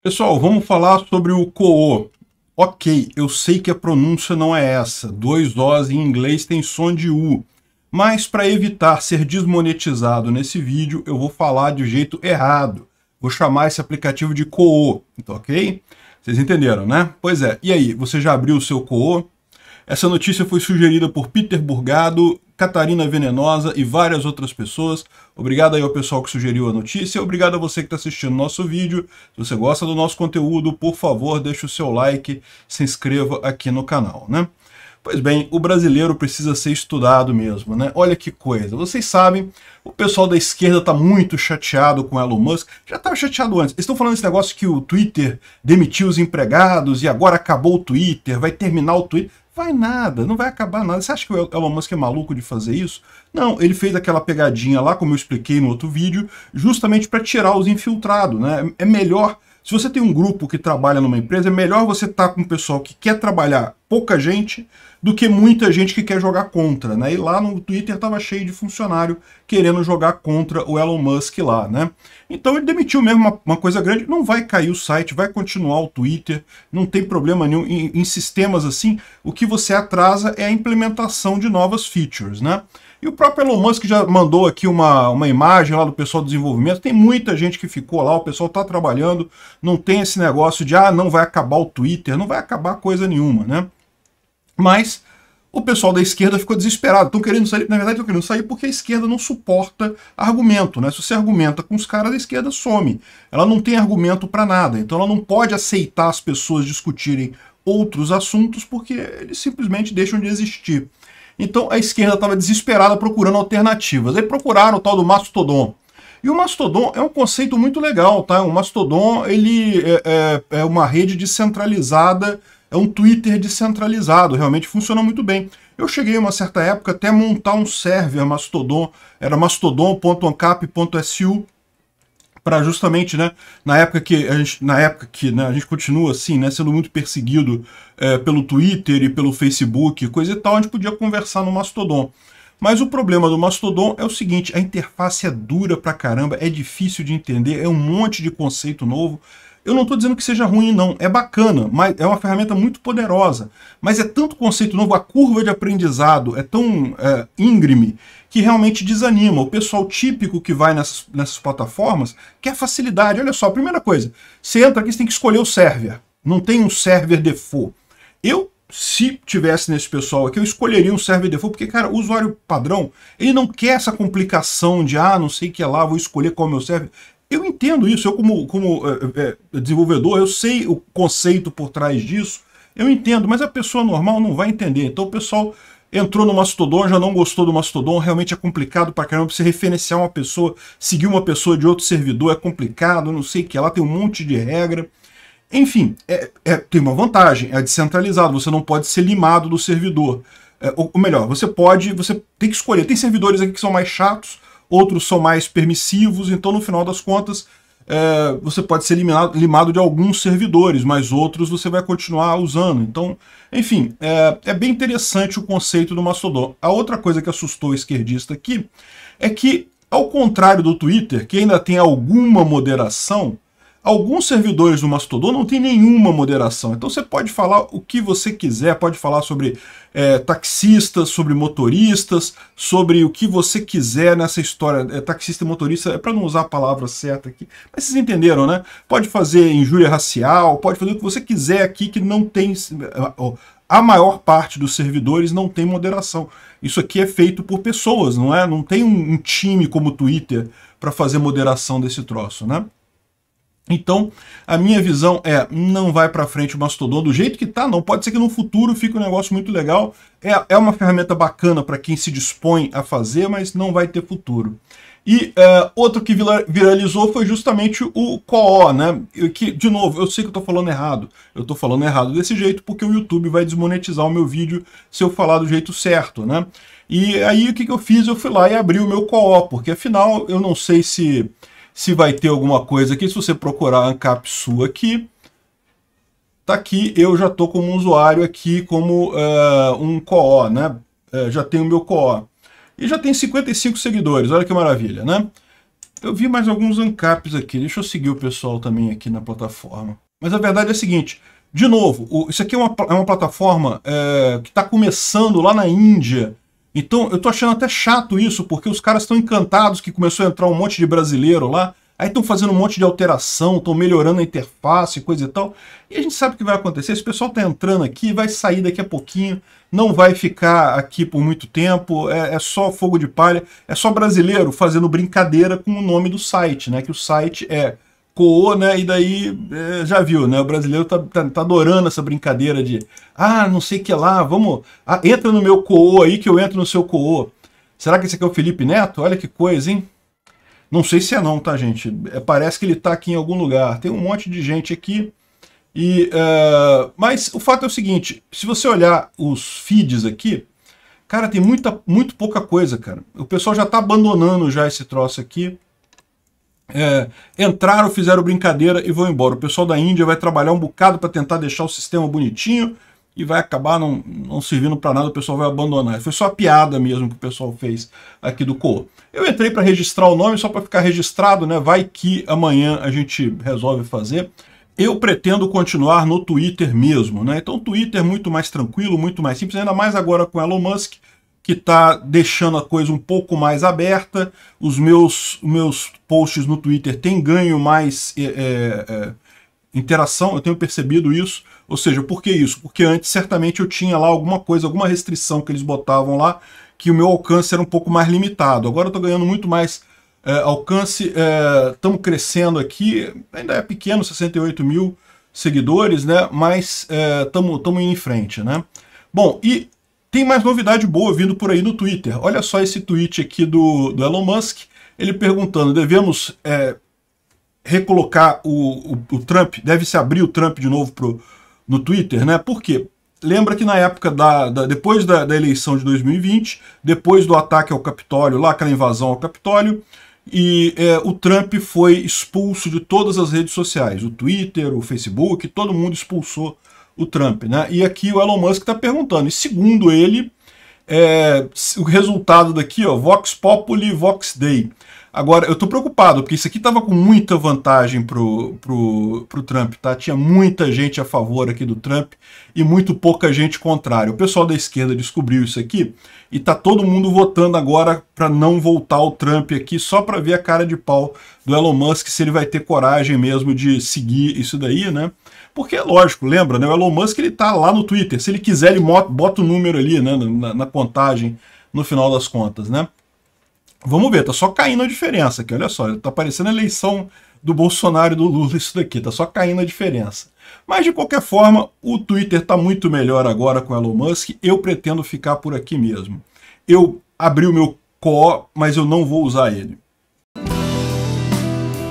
Pessoal, vamos falar sobre o COO. Ok, eu sei que a pronúncia não é essa. Dois Os em inglês tem som de U. Mas para evitar ser desmonetizado nesse vídeo, eu vou falar de jeito errado. Vou chamar esse aplicativo de COO, então, ok? Vocês entenderam, né? Pois é. E aí, você já abriu o seu COO? Essa notícia foi sugerida por Peter Burgado Catarina Venenosa e várias outras pessoas. Obrigado aí ao pessoal que sugeriu a notícia. Obrigado a você que está assistindo nosso vídeo. Se você gosta do nosso conteúdo, por favor, deixe o seu like, se inscreva aqui no canal, né? Pois bem, o brasileiro precisa ser estudado mesmo, né? Olha que coisa. Vocês sabem, o pessoal da esquerda está muito chateado com Elon Musk. Já estava chateado antes. Eles estão falando esse negócio que o Twitter demitiu os empregados e agora acabou o Twitter, vai terminar o Twitter vai nada, não vai acabar nada. Você acha que o Elon Musk é maluco de fazer isso? Não, ele fez aquela pegadinha lá, como eu expliquei no outro vídeo, justamente para tirar os infiltrados, né? É melhor se você tem um grupo que trabalha numa empresa, é melhor você estar tá com o pessoal que quer trabalhar pouca gente do que muita gente que quer jogar contra, né? E lá no Twitter estava cheio de funcionário querendo jogar contra o Elon Musk lá, né? Então ele demitiu mesmo uma, uma coisa grande, não vai cair o site, vai continuar o Twitter, não tem problema nenhum. Em, em sistemas assim, o que você atrasa é a implementação de novas features, né? E o próprio Elon Musk já mandou aqui uma, uma imagem lá do pessoal do desenvolvimento. Tem muita gente que ficou lá, o pessoal está trabalhando, não tem esse negócio de ah, não vai acabar o Twitter, não vai acabar coisa nenhuma, né? Mas o pessoal da esquerda ficou desesperado. Estão querendo sair, na verdade, estão querendo sair porque a esquerda não suporta argumento. Né? Se você argumenta com os caras, a esquerda some. Ela não tem argumento para nada. Então ela não pode aceitar as pessoas discutirem outros assuntos porque eles simplesmente deixam de existir. Então a esquerda estava desesperada procurando alternativas. Aí procuraram o tal do mastodon. E o mastodon é um conceito muito legal, tá? O mastodon ele é, é, é uma rede descentralizada é um Twitter descentralizado, realmente funciona muito bem. Eu cheguei uma certa época até montar um server Mastodon, era mastodon.ancap.su para justamente, né, na época que a gente, na época que né, a gente continua assim, né, sendo muito perseguido é, pelo Twitter e pelo Facebook, coisa e tal, a gente podia conversar no Mastodon. Mas o problema do Mastodon é o seguinte, a interface é dura pra caramba, é difícil de entender, é um monte de conceito novo, eu não estou dizendo que seja ruim, não. É bacana, mas é uma ferramenta muito poderosa. Mas é tanto conceito novo, a curva de aprendizado é tão é, íngreme que realmente desanima. O pessoal típico que vai nessas, nessas plataformas quer facilidade. Olha só, primeira coisa, você entra aqui, você tem que escolher o server. Não tem um server default. Eu se tivesse nesse pessoal aqui, eu escolheria um server default, porque, cara, o usuário padrão, ele não quer essa complicação de, ah, não sei o que é lá, vou escolher qual é o meu server. Eu entendo isso, eu como, como é, é, é, desenvolvedor, eu sei o conceito por trás disso, eu entendo, mas a pessoa normal não vai entender. Então o pessoal entrou no Mastodon, já não gostou do Mastodon, realmente é complicado pra caramba você referenciar uma pessoa, seguir uma pessoa de outro servidor, é complicado, não sei o que, lá tem um monte de regra. Enfim, é, é, tem uma vantagem, é descentralizado, você não pode ser limado do servidor. É, ou, ou melhor, você pode, você tem que escolher. Tem servidores aqui que são mais chatos, outros são mais permissivos, então no final das contas é, você pode ser eliminado, limado de alguns servidores, mas outros você vai continuar usando. Então, enfim, é, é bem interessante o conceito do Mastodon. A outra coisa que assustou o esquerdista aqui é que, ao contrário do Twitter, que ainda tem alguma moderação, Alguns servidores do Mastodon não tem nenhuma moderação, então você pode falar o que você quiser, pode falar sobre é, taxistas, sobre motoristas, sobre o que você quiser nessa história. É, taxista e motorista, é para não usar a palavra certa aqui, mas vocês entenderam, né? Pode fazer injúria racial, pode fazer o que você quiser aqui que não tem... A maior parte dos servidores não tem moderação. Isso aqui é feito por pessoas, não é? Não tem um, um time como o Twitter para fazer moderação desse troço, né? Então, a minha visão é, não vai para frente o Mastodon do jeito que tá, não. Pode ser que no futuro fique um negócio muito legal. É, é uma ferramenta bacana para quem se dispõe a fazer, mas não vai ter futuro. E uh, outro que viralizou foi justamente o COO, né? Que, de novo, eu sei que eu tô falando errado. Eu tô falando errado desse jeito porque o YouTube vai desmonetizar o meu vídeo se eu falar do jeito certo, né? E aí o que, que eu fiz? Eu fui lá e abri o meu COO, porque afinal eu não sei se se vai ter alguma coisa aqui. Se você procurar ANCAP sua aqui, tá aqui, eu já tô como usuário aqui, como uh, um COO, né? Uh, já tenho meu COO. E já tem 55 seguidores, olha que maravilha, né? Eu vi mais alguns ANCAPs aqui, deixa eu seguir o pessoal também aqui na plataforma. Mas a verdade é a seguinte, de novo, o, isso aqui é uma, é uma plataforma é, que está começando lá na Índia, então, eu tô achando até chato isso, porque os caras estão encantados que começou a entrar um monte de brasileiro lá, aí estão fazendo um monte de alteração, estão melhorando a interface, coisa e tal. E a gente sabe o que vai acontecer, esse pessoal tá entrando aqui, vai sair daqui a pouquinho, não vai ficar aqui por muito tempo, é, é só fogo de palha, é só brasileiro fazendo brincadeira com o nome do site, né? Que o site é coou, né? E daí é, já viu, né? O brasileiro tá, tá, tá, adorando essa brincadeira de ah, não sei que lá, vamos. Ah, entra no meu coô aí que eu entro no seu coô. Será que esse aqui é o Felipe Neto? Olha que coisa, hein? Não sei se é não, tá, gente? É, parece que ele tá aqui em algum lugar. Tem um monte de gente aqui. E, uh, mas o fato é o seguinte: se você olhar os feeds aqui, cara, tem muita, muito pouca coisa, cara. O pessoal já tá abandonando já esse troço aqui é, entraram, fizeram brincadeira e vão embora. O pessoal da Índia vai trabalhar um bocado para tentar deixar o sistema bonitinho e vai acabar não, não servindo para nada, o pessoal vai abandonar. Foi só a piada mesmo que o pessoal fez aqui do Co Eu entrei para registrar o nome só para ficar registrado, né? Vai que amanhã a gente resolve fazer. Eu pretendo continuar no Twitter mesmo, né? Então o Twitter é muito mais tranquilo, muito mais simples, ainda mais agora com Elon Musk que está deixando a coisa um pouco mais aberta. Os meus, meus posts no Twitter têm ganho mais é, é, é, interação, eu tenho percebido isso. Ou seja, por que isso? Porque antes certamente eu tinha lá alguma coisa, alguma restrição que eles botavam lá, que o meu alcance era um pouco mais limitado. Agora eu estou ganhando muito mais é, alcance, estamos é, crescendo aqui, ainda é pequeno, 68 mil seguidores, né? mas estamos é, tamo, tamo em frente. Né? Bom, e tem mais novidade boa vindo por aí no Twitter. Olha só esse tweet aqui do, do Elon Musk, ele perguntando, devemos é, recolocar o, o, o, Trump, deve se abrir o Trump de novo pro, no Twitter, né? Por quê? Lembra que na época, da, da depois da, da, eleição de 2020, depois do ataque ao Capitólio, lá aquela invasão ao Capitólio, e é, o Trump foi expulso de todas as redes sociais, o Twitter, o Facebook, todo mundo expulsou o Trump. Né? E aqui o Elon Musk está perguntando, e segundo ele, é, o resultado daqui, ó, Vox Populi, Vox Day. Agora, eu estou preocupado, porque isso aqui estava com muita vantagem pro, pro, pro Trump, tá? Tinha muita gente a favor aqui do Trump e muito pouca gente contrária. O pessoal da esquerda descobriu isso aqui e tá todo mundo votando agora para não voltar o Trump aqui, só para ver a cara de pau do Elon Musk, se ele vai ter coragem mesmo de seguir isso daí, né? Porque é lógico, lembra, né? O Elon Musk ele tá lá no Twitter. Se ele quiser, ele bota o número ali, né? Na, na contagem, no final das contas, né? Vamos ver, tá só caindo a diferença aqui. Olha só, tá parecendo a eleição do Bolsonaro e do Lula isso daqui, tá só caindo a diferença. Mas de qualquer forma, o Twitter tá muito melhor agora com o Elon Musk. Eu pretendo ficar por aqui mesmo. Eu abri o meu co, mas eu não vou usar ele.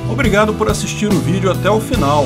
Obrigado por assistir o vídeo até o final.